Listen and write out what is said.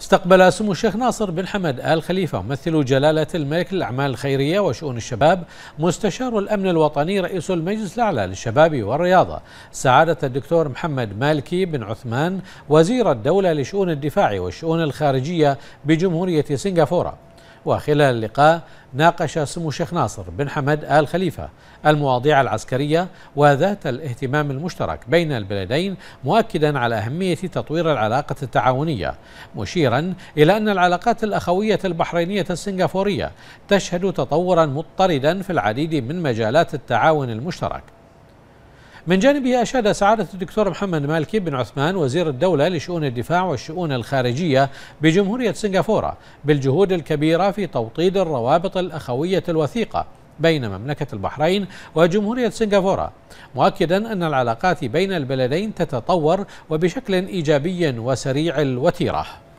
استقبل سمو الشيخ ناصر بن حمد آل خليفة ممثل جلالة الملك للأعمال الخيرية وشؤون الشباب مستشار الأمن الوطني رئيس المجلس الأعلى للشباب والرياضة سعادة الدكتور محمد مالكي بن عثمان وزير الدولة لشؤون الدفاع والشؤون الخارجية بجمهورية سنغافورة وخلال اللقاء ناقش سمو الشيخ ناصر بن حمد آل خليفة المواضيع العسكرية وذات الاهتمام المشترك بين البلدين مؤكدا على أهمية تطوير العلاقة التعاونية مشيرا إلى أن العلاقات الأخوية البحرينية السنغافورية تشهد تطورا مضطردا في العديد من مجالات التعاون المشترك من جانبه أشاد سعادة الدكتور محمد مالكي بن عثمان وزير الدولة لشؤون الدفاع والشؤون الخارجية بجمهورية سنغافورة بالجهود الكبيرة في توطيد الروابط الأخوية الوثيقة بين مملكة البحرين وجمهورية سنغافورة مؤكدا أن العلاقات بين البلدين تتطور وبشكل إيجابي وسريع الوتيرة